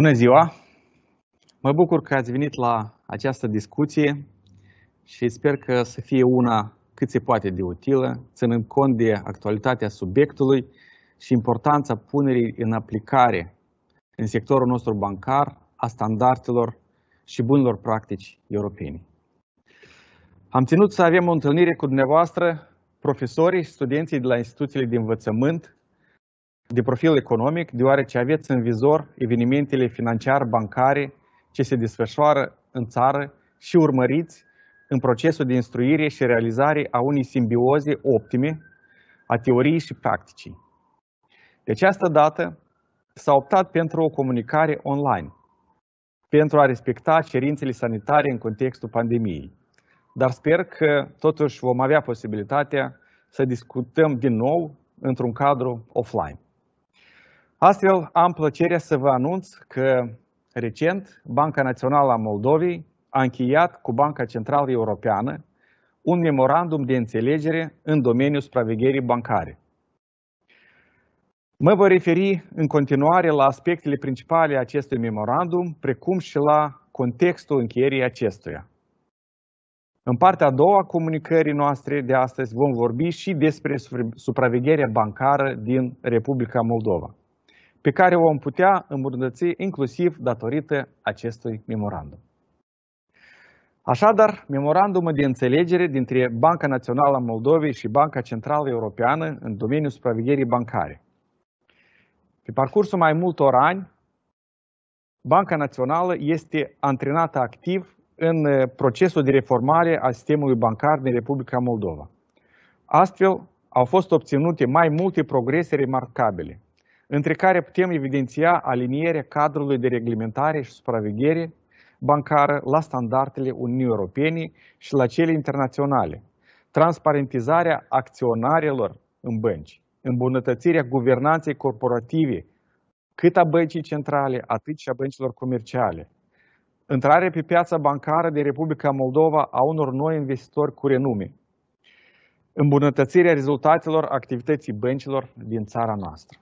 Bună ziua! Mă bucur că ați venit la această discuție și sper că să fie una cât se poate de utilă, ținând cont de actualitatea subiectului și importanța punerii în aplicare în sectorul nostru bancar a standardelor și bunilor practici europene. Am ținut să avem o întâlnire cu dumneavoastră, profesorii și studenții de la instituțiile de învățământ de profil economic, deoarece aveți în vizor evenimentele financiar-bancare ce se desfășoară în țară și urmăriți în procesul de instruire și realizare a unei simbioze optime a teoriei și practicii. De deci această dată s-a optat pentru o comunicare online, pentru a respecta cerințele sanitare în contextul pandemiei. Dar sper că totuși vom avea posibilitatea să discutăm din nou într-un cadru offline. Astfel, am plăcerea să vă anunț că recent Banca Națională a Moldovei a încheiat cu Banca Centrală Europeană un memorandum de înțelegere în domeniul supravegherii bancare. Mă voi referi în continuare la aspectele principale acestui memorandum, precum și la contextul încheierii acestuia. În partea a doua a comunicării noastre de astăzi vom vorbi și despre supravegherea bancară din Republica Moldova pe care o vom putea îmbunătăți inclusiv datorită acestui memorandum. Așadar, memorandumul de înțelegere dintre Banca Națională a Moldovei și Banca Centrală Europeană în domeniul supravegherii bancare. Pe parcursul mai multor ani, Banca Națională este antrenată activ în uh, procesul de reformare a sistemului bancar din Republica Moldova. Astfel, au fost obținute mai multe progrese remarcabile, între care putem evidenția alinierea cadrului de reglementare și supraveghere bancară la standardele Uniunii Europene și la cele internaționale, transparentizarea acționarilor în bănci, îmbunătățirea guvernanței corporative, cât a băncii centrale, atât și a băncilor comerciale, intrarea pe piața bancară de Republica Moldova a unor noi investitori cu renume, îmbunătățirea rezultatelor activității băncilor din țara noastră.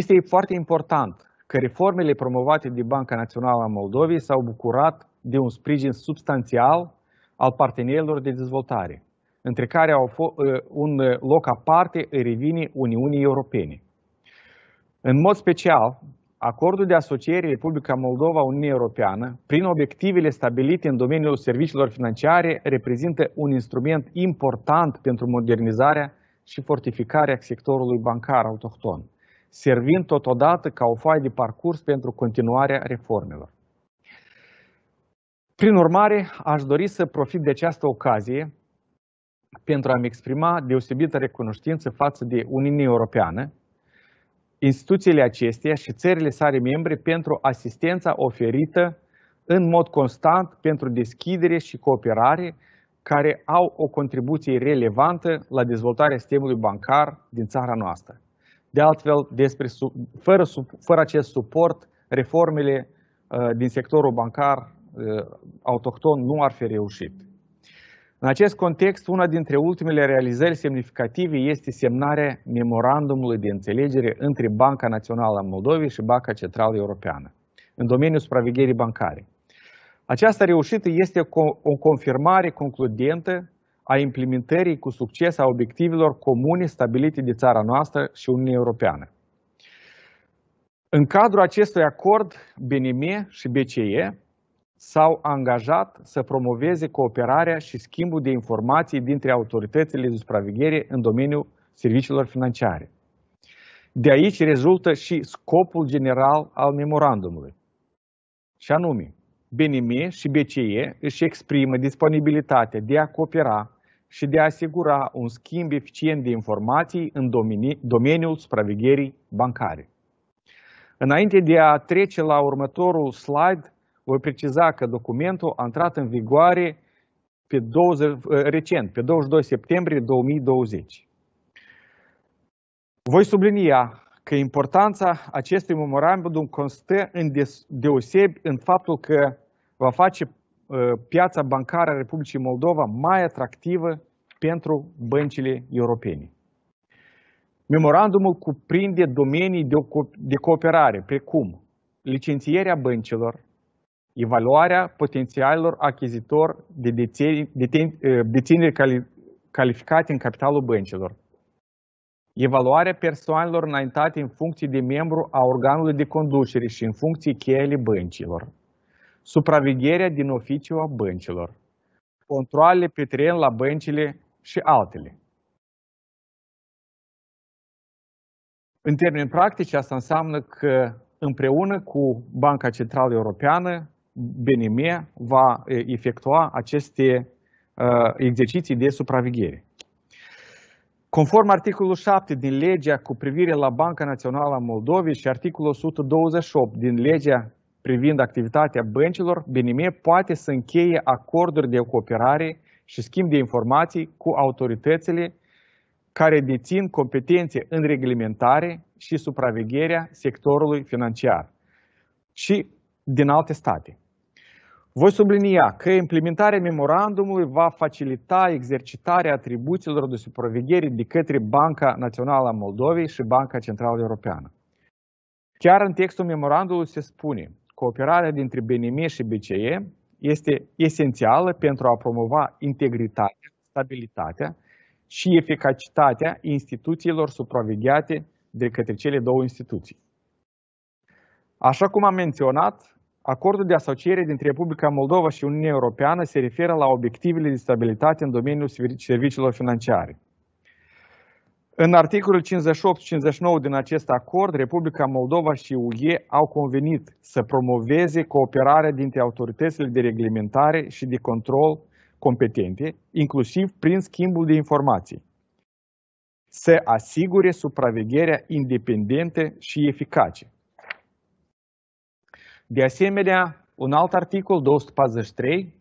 Este foarte important că reformele promovate de Banca Națională a Moldovei s-au bucurat de un sprijin substanțial al partenerilor de dezvoltare, între care au fost ă, un loc aparte îi revine Uniunii Europene. În mod special, acordul de asociere Republica Moldova-Uniunea Europeană, prin obiectivele stabilite în domeniul serviciilor financiare, reprezintă un instrument important pentru modernizarea și fortificarea sectorului bancar autohton servind totodată ca o foaie de parcurs pentru continuarea reformelor. Prin urmare, aș dori să profit de această ocazie pentru a-mi exprima deosebită recunoștință față de Uniunea Europeană, instituțiile acesteia și țările sale membre pentru asistența oferită în mod constant pentru deschidere și cooperare care au o contribuție relevantă la dezvoltarea sistemului bancar din țara noastră. De altfel, despre, fără, fără acest suport, reformele uh, din sectorul bancar uh, autohton nu ar fi reușit. În acest context, una dintre ultimele realizări semnificative este semnarea memorandumului de înțelegere între Banca Națională a Moldovei și Banca Centrală Europeană în domeniul supravegherii bancare. Această reușită este o confirmare concludentă a implementării cu succes a obiectivelor comune stabilite de țara noastră și Uniunea Europeană. În cadrul acestui acord, BNM și BCE s-au angajat să promoveze cooperarea și schimbul de informații dintre autoritățile de supraveghere în domeniul serviciilor financiare. De aici rezultă și scopul general al memorandumului. Și anume, BNM și BCE își exprimă disponibilitatea de a coopera și de a asigura un schimb eficient de informații în domeniul supravegherii bancare. Înainte de a trece la următorul slide, voi preciza că documentul a intrat în vigoare pe 20, ă, recent, pe 22 septembrie 2020. Voi sublinia că importanța acestui memorandum constă în deosebi în faptul că va face Uh, piața bancară a Republicii Moldova mai atractivă pentru băncile europene. Memorandumul cuprinde domenii de, co- de cooperare, precum licențierea băncilor, evaluarea potențialilor achizitor de uh, deținere cali- calificate în capitalul băncilor, evaluarea persoanelor înaintate în funcție de membru a organului de conducere și în funcție cheie băncilor, supravegherea din oficiu a băncilor, controle pe teren la băncile și altele. În termeni practici, asta înseamnă că împreună cu Banca Centrală Europeană, BNM va efectua aceste uh, exerciții de supraveghere. Conform articolul 7 din legea cu privire la Banca Națională a Moldovei și articolul 128 din legea privind activitatea băncilor, BNM poate să încheie acorduri de cooperare și schimb de informații cu autoritățile care dețin competențe în reglementare și supravegherea sectorului financiar și din alte state. Voi sublinia că implementarea memorandumului va facilita exercitarea atribuțiilor de supraveghere de către Banca Națională a Moldovei și Banca Centrală Europeană. Chiar în textul memorandului se spune Cooperarea dintre BNM și BCE este esențială pentru a promova integritatea, stabilitatea și eficacitatea instituțiilor supravegheate de către cele două instituții. Așa cum am menționat, acordul de asociere dintre Republica Moldova și Uniunea Europeană se referă la obiectivele de stabilitate în domeniul serviciilor financiare – în articolul 58-59 din acest acord, Republica Moldova și UE au convenit să promoveze cooperarea dintre autoritățile de reglementare și de control competente, inclusiv prin schimbul de informații, să asigure supravegherea independentă și eficace. De asemenea, un alt articol, 243,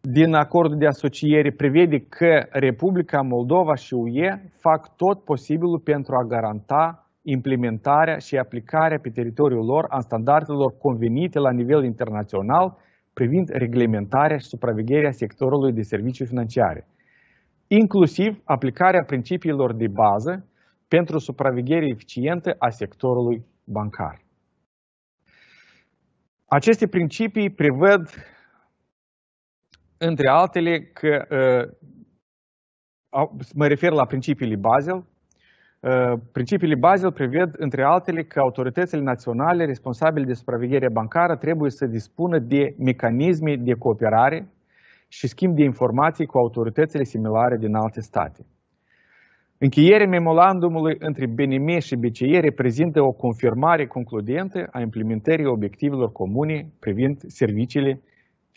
din acordul de asociere prevede că Republica Moldova și UE fac tot posibilul pentru a garanta implementarea și aplicarea pe teritoriul lor a standardelor convenite la nivel internațional privind reglementarea și supravegherea sectorului de servicii financiare, inclusiv aplicarea principiilor de bază pentru supraveghere eficientă a sectorului bancar. Aceste principii prevăd între altele, că uh, mă refer la principiile Basel. Uh, principiile Basel preved, între altele, că autoritățile naționale responsabile de supraveghere bancară trebuie să dispună de mecanisme de cooperare și schimb de informații cu autoritățile similare din alte state. Încheierea memorandumului între BNM și BCE reprezintă o confirmare concludentă a implementării obiectivelor comune privind serviciile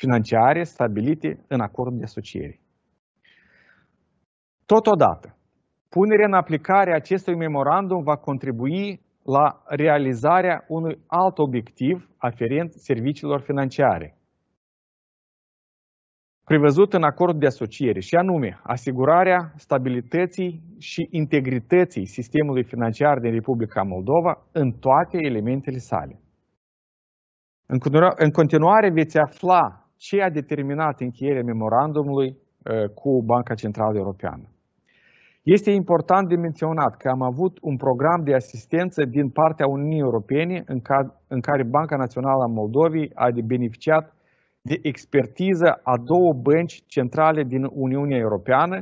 financiare stabilite în acord de asociere. Totodată, punerea în aplicare acestui memorandum va contribui la realizarea unui alt obiectiv aferent serviciilor financiare, prevăzut în acord de asociere, și anume asigurarea stabilității și integrității sistemului financiar din Republica Moldova în toate elementele sale. În continuare veți afla ce a determinat încheierea memorandumului uh, cu Banca Centrală Europeană. Este important de menționat că am avut un program de asistență din partea Uniunii Europene în, care Banca Națională a Moldovei a beneficiat de expertiză a două bănci centrale din Uniunea Europeană,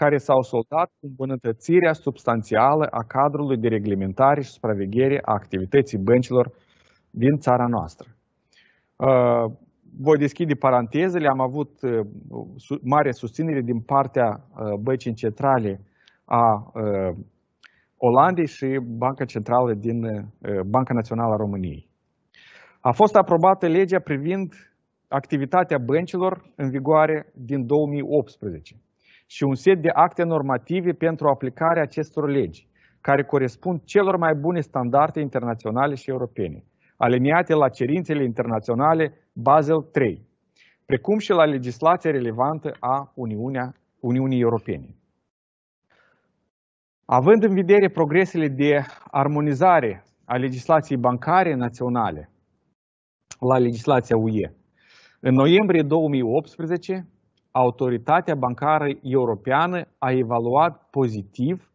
care s-au soldat cu îmbunătățirea substanțială a cadrului de reglementare și supraveghere a activității băncilor din țara noastră. Uh, voi deschide parantezele, am avut uh, mare susținere din partea uh, Băncii Centrale a uh, Olandei și Banca Centrală din Banca Națională a României. A fost aprobată legea privind activitatea băncilor în vigoare din 2018 și un set de acte normative pentru aplicarea acestor legi, care corespund celor mai bune standarde internaționale și europene, aliniate la cerințele internaționale Basel III, precum și la legislația relevantă a Uniunea, Uniunii Europene. Având în vedere progresele de armonizare a legislației bancare naționale la legislația UE, în noiembrie 2018, Autoritatea Bancară Europeană a evaluat pozitiv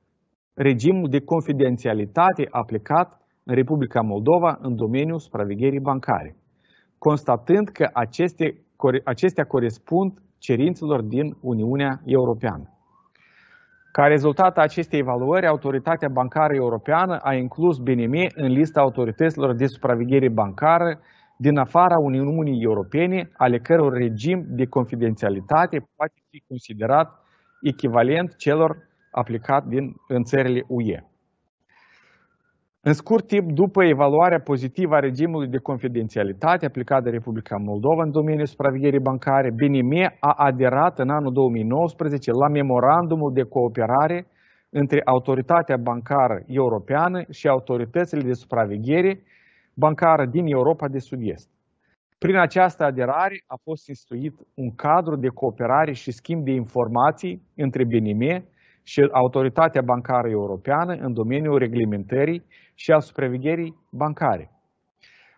regimul de confidențialitate aplicat în Republica Moldova în domeniul supravegherii bancare constatând că aceste, acestea corespund cerințelor din Uniunea Europeană. Ca rezultat a acestei evaluări, Autoritatea Bancară Europeană a inclus BNM în lista autorităților de supraveghere bancară din afara Uniunii Europene, ale căror regim de confidențialitate poate fi considerat echivalent celor aplicat din, în țările UE. În scurt timp, după evaluarea pozitivă a regimului de confidențialitate aplicat de Republica Moldova în domeniul supravegherii bancare, BNM a aderat în anul 2019 la memorandumul de cooperare între Autoritatea Bancară Europeană și autoritățile de supraveghere bancară din Europa de Sud-Est. Prin această aderare a fost instituit un cadru de cooperare și schimb de informații între BNM și Autoritatea Bancară Europeană în domeniul reglementării și al supravegherii bancare.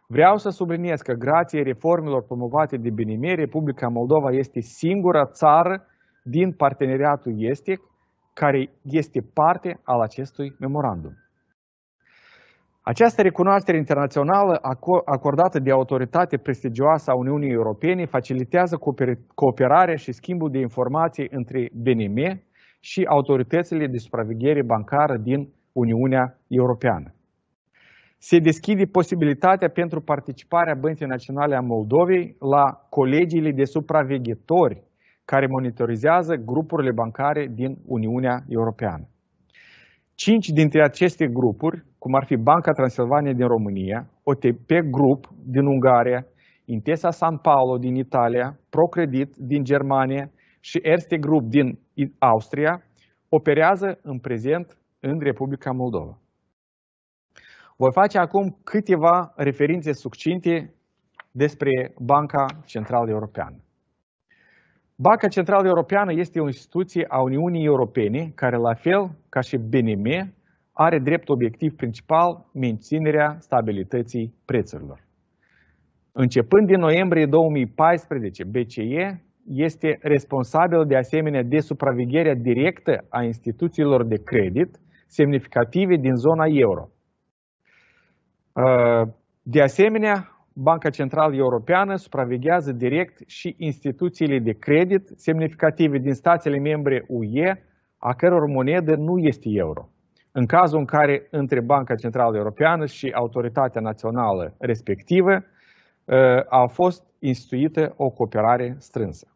Vreau să subliniez că grație reformelor promovate de BNM, Republica Moldova este singura țară din parteneriatul estic care este parte al acestui memorandum. Această recunoaștere internațională acordată de autoritate prestigioasă a Uniunii Europene facilitează cooperarea și schimbul de informații între BNM, și autoritățile de supraveghere bancară din Uniunea Europeană. Se deschide posibilitatea pentru participarea Băncii Naționale a Moldovei la colegiile de supraveghetori care monitorizează grupurile bancare din Uniunea Europeană. Cinci dintre aceste grupuri, cum ar fi Banca Transilvania din România, OTP Group din Ungaria, Intesa San Paolo din Italia, Procredit din Germania și Erste Group din Austria, operează în prezent în Republica Moldova. Voi face acum câteva referințe succinte despre Banca Centrală Europeană. Banca Centrală Europeană este o instituție a Uniunii Europene care, la fel ca și BNM, are drept obiectiv principal menținerea stabilității prețurilor. Începând din noiembrie 2014, BCE este responsabil de asemenea de supravegherea directă a instituțiilor de credit semnificative din zona euro. Uh, de asemenea, Banca Centrală Europeană supraveghează direct și instituțiile de credit semnificative din statele membre UE, a căror monedă nu este euro. În cazul în care între Banca Centrală Europeană și autoritatea națională respectivă uh, a fost instituită o cooperare strânsă.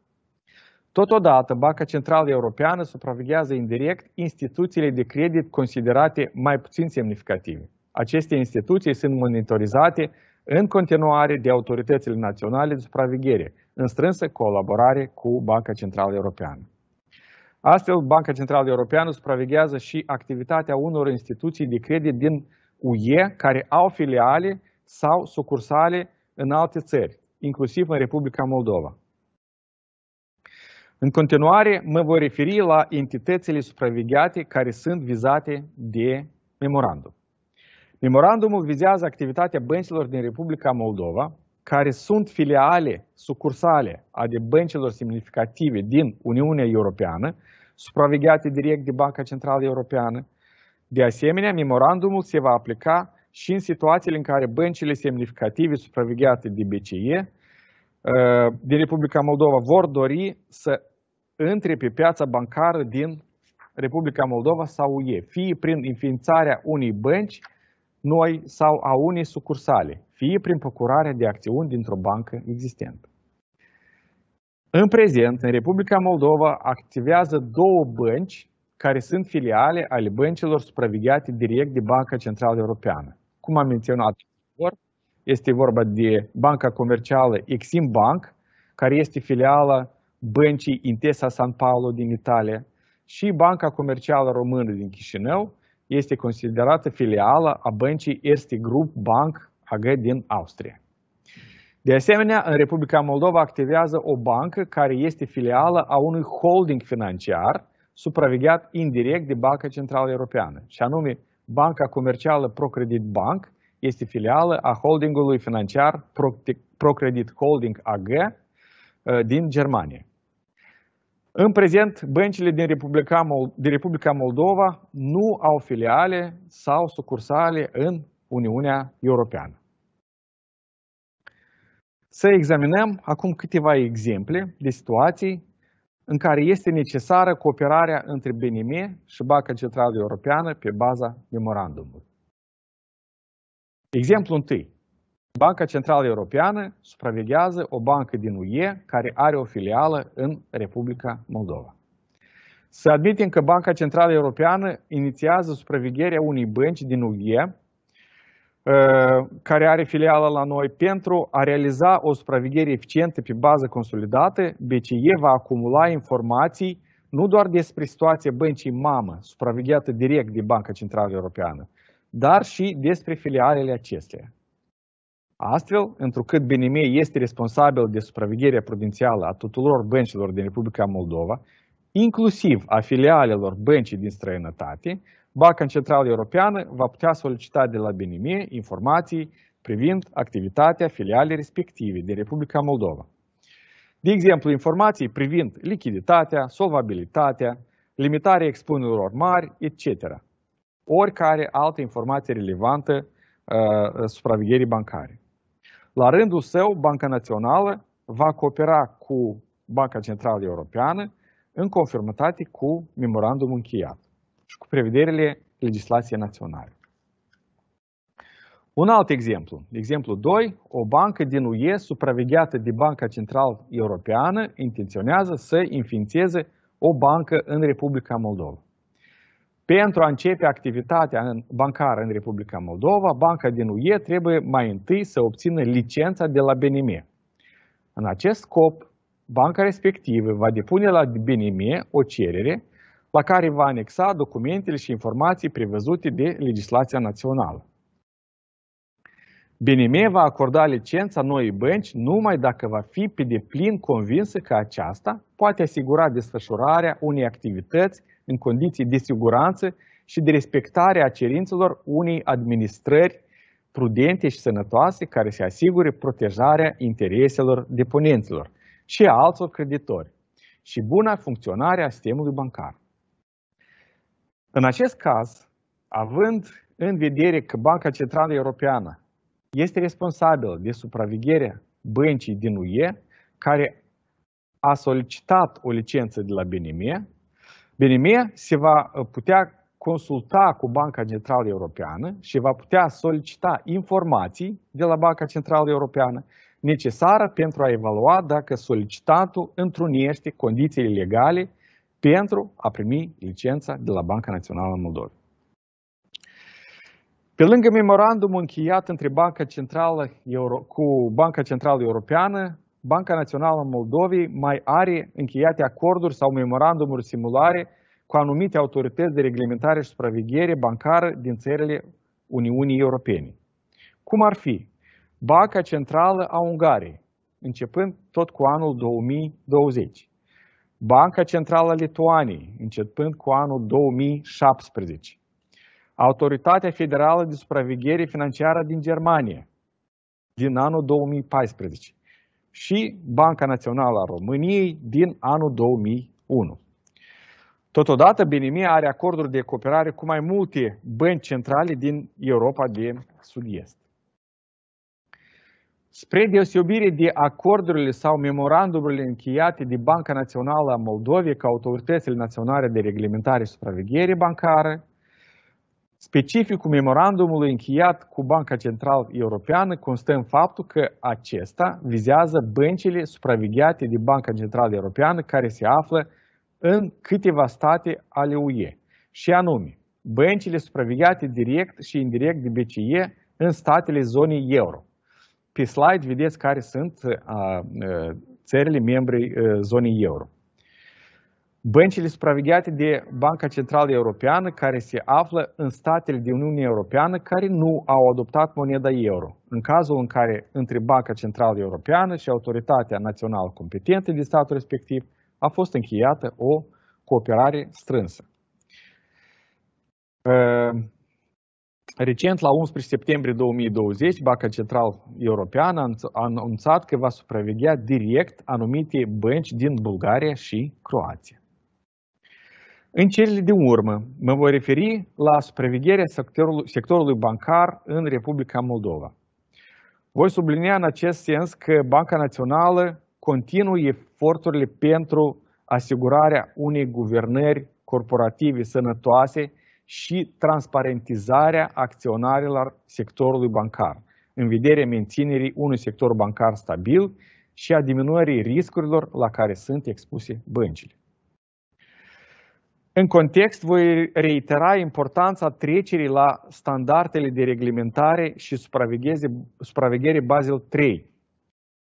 Totodată, Banca Centrală Europeană supraveghează indirect instituțiile de credit considerate mai puțin semnificative. Aceste instituții sunt monitorizate în continuare de autoritățile naționale de supraveghere, în strânsă colaborare cu Banca Centrală Europeană. Astfel, Banca Centrală Europeană supraveghează și activitatea unor instituții de credit din UE care au filiale sau sucursale în alte țări, inclusiv în Republica Moldova. În continuare, mă voi referi la entitățile supravegheate care sunt vizate de memorandum. Memorandumul vizează activitatea băncilor din Republica Moldova, care sunt filiale, sucursale ale băncilor semnificative din Uniunea Europeană, supravegheate direct de Banca Centrală Europeană. De asemenea, memorandumul se va aplica și în situațiile în care băncile semnificative supravegheate de BCE uh, din Republica Moldova vor dori să între pe piața bancară din Republica Moldova sau UE, fie prin înființarea unei bănci noi sau a unei sucursale, fie prin procurarea de acțiuni dintr-o bancă existentă. În prezent, în Republica Moldova activează două bănci care sunt filiale ale băncilor supravegheate direct de Banca Centrală Europeană. Cum am menționat, este vorba de Banca Comercială Exim Bank, care este filiala băncii Intesa San Paolo din Italia și Banca Comercială Română din Chișinău este considerată filială a băncii Erste Group Bank AG din Austria. De asemenea, în Republica Moldova activează o bancă care este filială a unui holding financiar supravegheat indirect de Banca Centrală Europeană, și anume Banca Comercială Procredit Bank este filială a holdingului financiar Procredit Holding AG uh, din Germania. În prezent, băncile din Republica, din Republica Moldova nu au filiale sau sucursale în Uniunea Europeană. Să examinăm acum câteva exemple de situații în care este necesară cooperarea între BNM și Banca Centrală Europeană pe baza memorandumului. Exemplu 1. Banca Centrală Europeană supraveghează o bancă din UE care are o filială în Republica Moldova. Să admitem că Banca Centrală Europeană inițiază supravegherea unei bănci din UE uh, care are filială la noi pentru a realiza o supraveghere eficientă pe bază consolidată, BCE deci va acumula informații nu doar despre situația băncii mamă, supravegheată direct de Banca Centrală Europeană, dar și despre filialele acesteia. Astfel, întrucât BNM este responsabil de supravegherea prudențială a tuturor băncilor din Republica Moldova, inclusiv a filialelor băncii din străinătate, Banca Centrală Europeană va putea solicita de la BNM informații privind activitatea filialei respective din Republica Moldova. De exemplu, informații privind lichiditatea, solvabilitatea, limitarea expunerilor mari, etc. Oricare altă informație relevantă uh, supravegherii bancare. La rândul său, Banca Națională va coopera cu Banca Centrală Europeană în conformitate cu memorandumul încheiat și cu prevederile legislației naționale. Un alt exemplu, exemplu 2, o bancă din UE supravegheată de Banca Centrală Europeană intenționează să înființeze o bancă în Republica Moldova. Pentru a începe activitatea în bancară în Republica Moldova, banca din UE trebuie mai întâi să obțină licența de la BNM. În acest scop, banca respectivă va depune la BNM o cerere la care va anexa documentele și informații prevăzute de legislația națională. BNM va acorda licența noii bănci numai dacă va fi pe deplin convinsă că aceasta poate asigura desfășurarea unei activități în condiții de siguranță și de respectare a cerințelor unei administrări prudente și sănătoase care se asigure protejarea intereselor deponenților și a altor creditori și buna funcționare a sistemului bancar. În acest caz, având în vedere că Banca Centrală Europeană este responsabilă de supravegherea băncii din UE, care a solicitat o licență de la BNM, BNM se va uh, putea consulta cu Banca Centrală Europeană și va putea solicita informații de la Banca Centrală Europeană necesară pentru a evalua dacă solicitatul întrunește condițiile legale pentru a primi licența de la Banca Națională Moldova. Pe lângă memorandumul încheiat între Banca Centrală Euro- cu Banca Centrală Europeană, Banca Națională Moldovei mai are încheiate acorduri sau memorandumuri simulare cu anumite autorități de reglementare și supraveghere bancară din țările Uniunii Europene. Cum ar fi? Banca Centrală a Ungariei, începând tot cu anul 2020. Banca Centrală a Lituaniei, începând cu anul 2017. Autoritatea Federală de Supraveghere Financiară din Germania, din anul 2014 și Banca Națională a României din anul 2001. Totodată, Benimia are acorduri de cooperare cu mai multe bănci centrale din Europa de Sud-Est. Spre deosebire de acordurile sau memorandumurile încheiate de Banca Națională a Moldovei ca autoritățile naționale de reglementare și supraveghere bancară, Specificul memorandumului încheiat cu Banca Centrală Europeană constă în faptul că acesta vizează băncile supravegheate de Banca Centrală Europeană care se află în câteva state ale UE, și anume băncile supravegheate direct și indirect de BCE în statele zonei euro. Pe slide vedeți care sunt a, a, țările membre zonei euro băncile supravegheate de Banca Centrală Europeană care se află în statele din Uniunea Europeană care nu au adoptat moneda euro, în cazul în care între Banca Centrală Europeană și Autoritatea Națională Competentă din statul respectiv a fost încheiată o cooperare strânsă. Ă, recent, la 11 septembrie 2020, Banca Central Europeană a anunțat că va supraveghea direct anumite bănci din Bulgaria și Croația. În cele din urmă, mă voi referi la supravegherea sectorului, sectorului bancar în Republica Moldova. Voi sublinia în acest sens că Banca Națională continuă eforturile pentru asigurarea unei guvernări corporative sănătoase și transparentizarea acționarilor sectorului bancar, în vederea menținerii unui sector bancar stabil și a diminuării riscurilor la care sunt expuse băncile. În context, voi reitera importanța trecerii la standardele de reglementare și supraveghere Basel 3,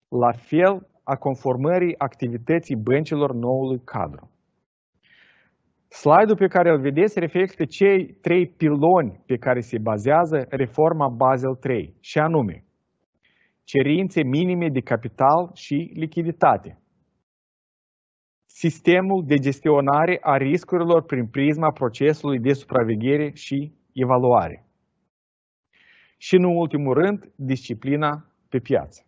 la fel a conformării activității băncilor noului cadru. Slide-ul pe care îl vedeți reflectă cei trei piloni pe care se bazează reforma Basel 3, și anume cerințe minime de capital și lichiditate, sistemul de gestionare a riscurilor prin prisma procesului de supraveghere și evaluare. Și, în ultimul rând, disciplina pe piață.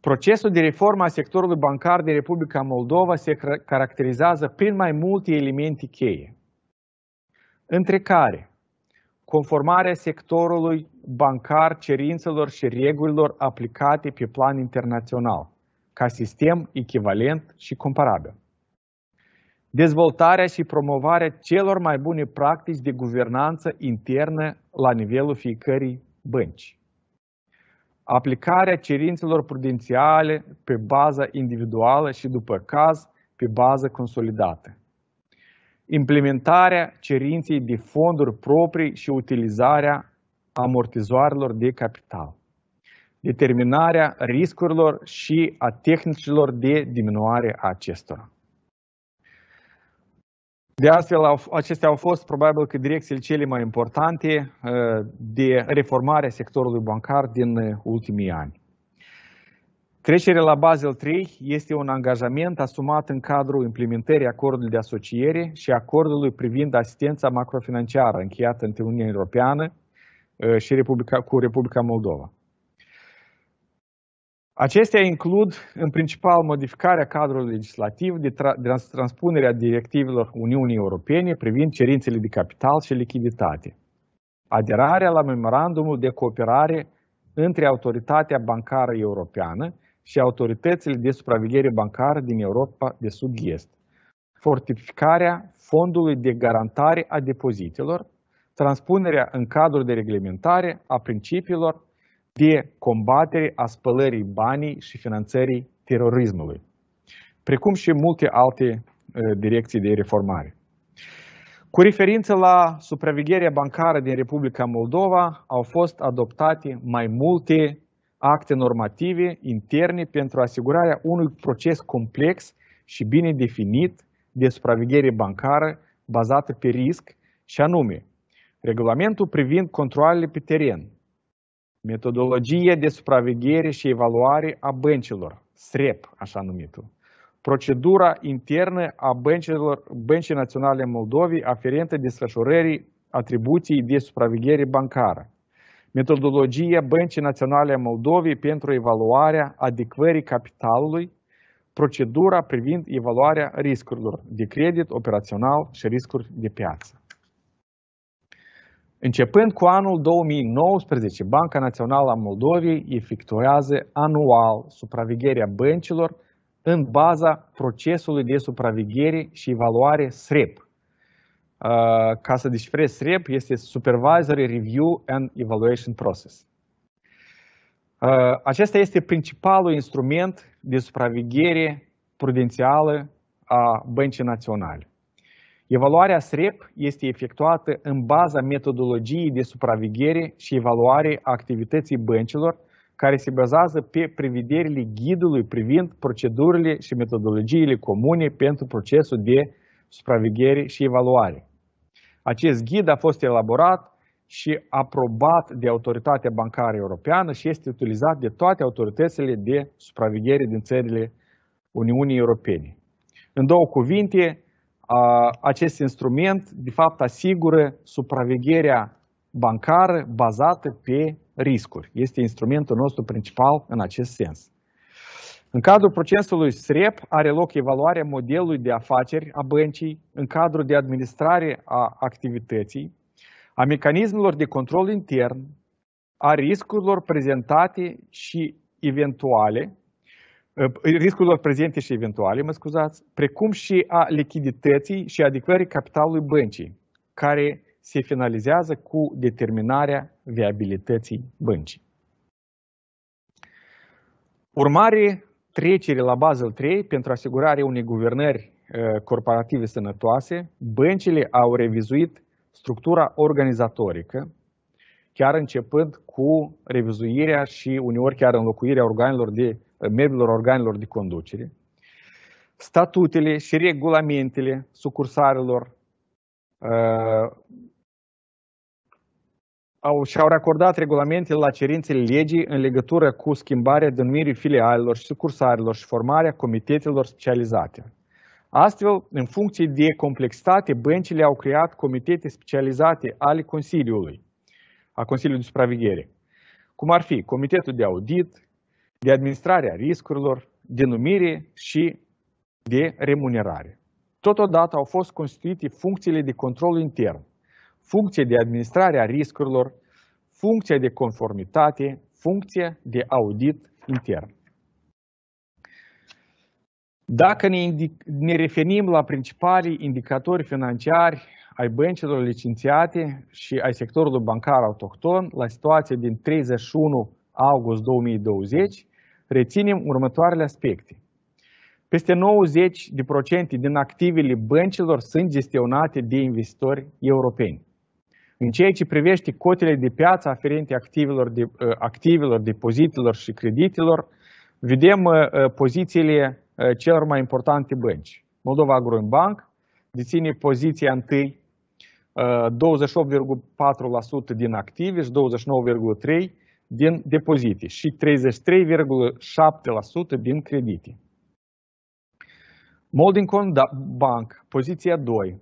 Procesul de reformă a sectorului bancar din Republica Moldova se caracterizează prin mai multe elemente cheie, între care conformarea sectorului bancar cerințelor și regulilor aplicate pe plan internațional, ca sistem echivalent și comparabil. Dezvoltarea și promovarea celor mai bune practici de guvernanță internă la nivelul fiecărei bănci. Aplicarea cerințelor prudențiale pe bază individuală și, după caz, pe bază consolidată. Implementarea cerinței de fonduri proprii și utilizarea amortizoarelor de capital determinarea riscurilor și a tehnicilor de diminuare a acestora. De astfel, acestea au fost probabil că direcțiile cele mai importante uh, de reformare a sectorului bancar din uh, ultimii ani. Trecerea la Basel III este un angajament asumat în cadrul implementării acordului de asociere și acordului privind asistența macrofinanciară încheiată între Uniunea Europeană uh, și Republica, cu Republica Moldova. Acestea includ, în principal, modificarea cadrului legislativ de, tra- de transpunerea directivelor Uniunii Europene privind cerințele de capital și lichiditate, aderarea la memorandumul de cooperare între Autoritatea Bancară Europeană și autoritățile de supraveghere bancară din Europa de Sud-Est, fortificarea Fondului de Garantare a Depozitelor, transpunerea în cadrul de reglementare a principiilor de combatere a spălării banii și finanțării terorismului, precum și multe alte uh, direcții de reformare. Cu referință la supravegherea bancară din Republica Moldova, au fost adoptate mai multe acte normative interne pentru asigurarea unui proces complex și bine definit de supraveghere bancară bazată pe risc, și anume regulamentul privind controlele pe teren, Metodologie de supraveghere și evaluare a băncilor, SREP, așa numitul. Procedura internă a băncilor, Băncii Naționale Moldovei aferentă desfășurării atribuției de supraveghere bancară. Metodologia Băncii Naționale a Moldovei pentru evaluarea adecvării capitalului, procedura privind evaluarea riscurilor de credit operațional și riscuri de piață. Începând cu anul 2019, Banca Națională a Moldovei efectuează anual supravegherea băncilor în baza procesului de supraveghere și evaluare SREP. Uh, ca să descifrezi SREP, este Supervisory Review and Evaluation Process. Uh, acesta este principalul instrument de supraveghere prudențială a băncii naționale. Evaluarea SREP este efectuată în baza metodologiei de supraveghere și evaluare a activității băncilor, care se bazează pe prevederile ghidului privind procedurile și metodologiile comune pentru procesul de supraveghere și evaluare. Acest ghid a fost elaborat și aprobat de Autoritatea Bancară Europeană și este utilizat de toate autoritățile de supraveghere din țările Uniunii Europene. În două cuvinte, acest instrument, de fapt, asigură supravegherea bancară bazată pe riscuri. Este instrumentul nostru principal în acest sens. În cadrul procesului SREP are loc evaluarea modelului de afaceri a băncii, în cadrul de administrare a activității, a mecanismelor de control intern, a riscurilor prezentate și eventuale, Ă, păi, lor prezente și eventuale, mă scuzați, precum și a lichidității și adecvării capitalului băncii, care se finalizează cu determinarea viabilității băncii. Urmare, trecere la Basel 3 pentru asigurarea unei guvernări ă, corporative sănătoase, băncile au revizuit structura organizatorică, chiar începând cu revizuirea și uneori chiar înlocuirea organelor de membrilor organelor de conducere, statutele și regulamentele sucursarilor uh, au, și-au recordat regulamentele la cerințele legii în legătură cu schimbarea denumirii filialelor și sucursarilor și formarea comitetelor specializate. Astfel, în funcție de complexitate, băncile au creat comitete specializate ale Consiliului, a Consiliului de Supraveghere, cum ar fi Comitetul de Audit, de administrare a riscurilor, de numire și de remunerare. Totodată au fost constituite funcțiile de control intern, funcție de administrare a riscurilor, funcția de conformitate, funcție de audit intern. Dacă ne, ne referim la principalii indicatori financiari ai băncilor licențiate și ai sectorului bancar autohton la situația din 31 august 2020, reținem următoarele aspecte. Peste 90% din activele băncilor sunt gestionate de investitori europeni. În ceea ce privește cotele de piață aferente activelor, de, ă, activelor depozitelor și creditelor, vedem ă, pozițiile ă, celor mai importante bănci. Moldova Bank deține poziția întâi 28,4% din active și din depozite și 33,7% din credite. Moldincon da- Bank, poziția 2,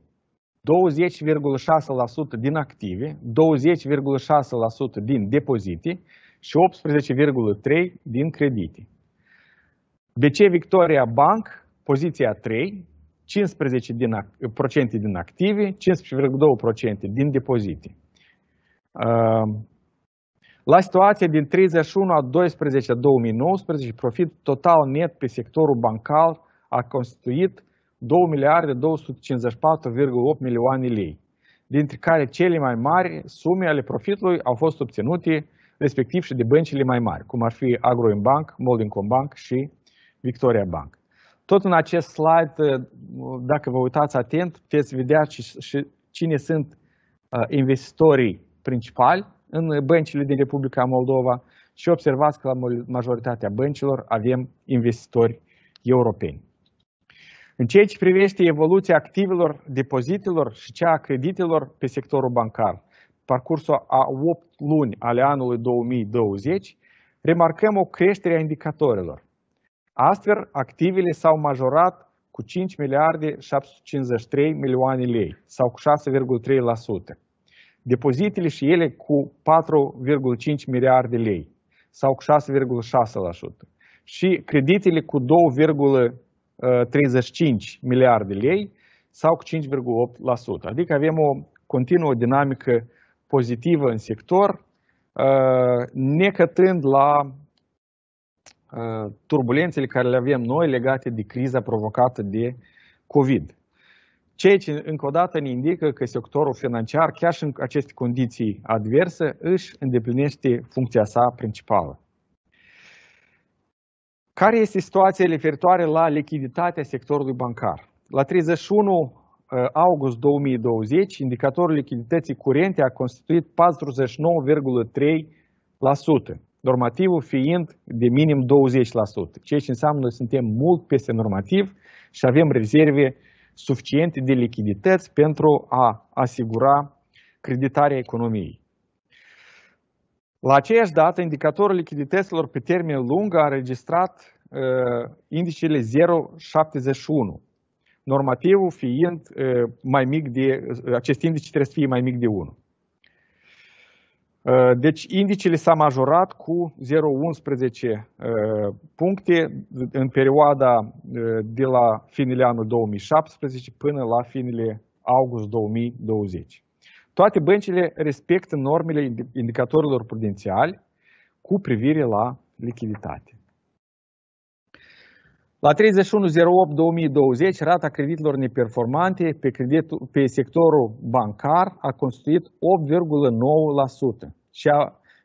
20,6% din active, 20,6% din depozite și 18,3% din credite. BC Victoria Bank, poziția 3, 15% din, din active, 15,2% din depozite. La situație din 31 a 12 2019, profit total net pe sectorul bancar a constituit 2 miliarde 254,8 milioane lei, dintre care cele mai mari sume ale profitului au fost obținute respectiv și de băncile mai mari, cum ar fi Agroimbank, Bank și Victoria Bank. Tot în acest slide, uh, dacă vă uitați atent, veți vedea și, și cine sunt uh, investitorii principali în băncile din Republica Moldova și observați că la majoritatea băncilor avem investitori europeni. În ceea ce privește evoluția activelor, depozitelor și cea a creditelor pe sectorul bancar, parcursul a 8 luni ale anului 2020, remarcăm o creștere a indicatorilor. Astfel, activele s-au majorat cu 5 miliarde 753 milioane lei sau cu 6,3% depozitele și ele cu 4,5 miliarde lei sau cu 6,6% și creditele cu 2,35 miliarde lei sau cu 5,8%. Adică avem o continuă dinamică pozitivă în sector, uh, necătând la uh, turbulențele care le avem noi legate de criza provocată de COVID. Ceea ce încă o dată ne indică că sectorul financiar, chiar și în aceste condiții adverse, își îndeplinește funcția sa principală. Care este situația referitoare la lichiditatea sectorului bancar? La 31 uh, august 2020, indicatorul lichidității curente a constituit 49,3%, normativul fiind de minim 20%, ceea ce înseamnă că suntem mult peste normativ și avem rezerve suficiente de lichidități pentru a asigura creditarea economiei. La aceeași dată, indicatorul lichidităților pe termen lung a înregistrat uh, indicele 0,71, normativul fiind uh, mai mic de, uh, acest indice trebuie să fie mai mic de 1. Uh, deci indicele s-a majorat cu 0,11 uh, puncte în perioada uh, de la finele anul 2017 până la finele august 2020. Toate băncile respectă normele indicatorilor prudențiali cu privire la lichiditate. La 31.08.2020, rata creditelor neperformante pe, credit, pe sectorul bancar a constituit 8,9% și a,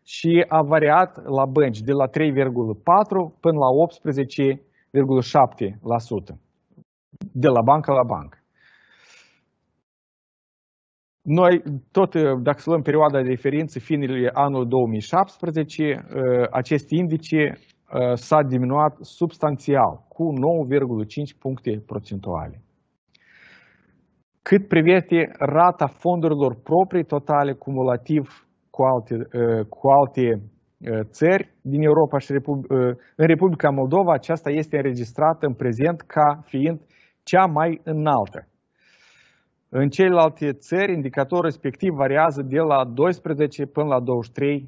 și a variat la bănci de la 3,4% până la 18,7% de la bancă la bancă. Noi, tot eh, dacă să luăm perioada de referință, finele anului 2017, eh, acest indice Uh, s-a diminuat substanțial, cu 9,5 puncte procentuale. Cât privește rata fondurilor proprii totale cumulativ cu alte, uh, cu alte uh, țări din Europa și Repub- în Republica Moldova, aceasta este înregistrată în prezent ca fiind cea mai înaltă. În celelalte țări, indicatorul respectiv variază de la 12 până la 23,4%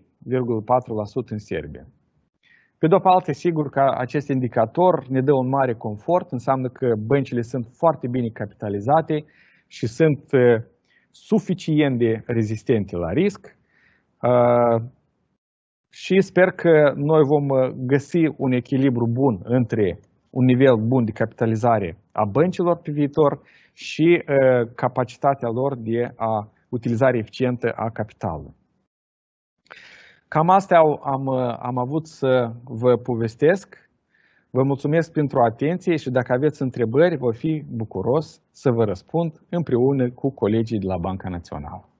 în Serbia. Pe de-o parte, sigur că acest indicator ne dă un mare confort, înseamnă că băncile sunt foarte bine capitalizate și sunt uh, suficient de rezistente la risc. Uh, și sper că noi vom uh, găsi un echilibru bun între un nivel bun de capitalizare a băncilor pe viitor și capacitatea lor de a utilizare eficientă a capitalului. Cam astea am, am avut să vă povestesc. Vă mulțumesc pentru atenție și dacă aveți întrebări, vă fi bucuros să vă răspund împreună cu colegii de la Banca Națională.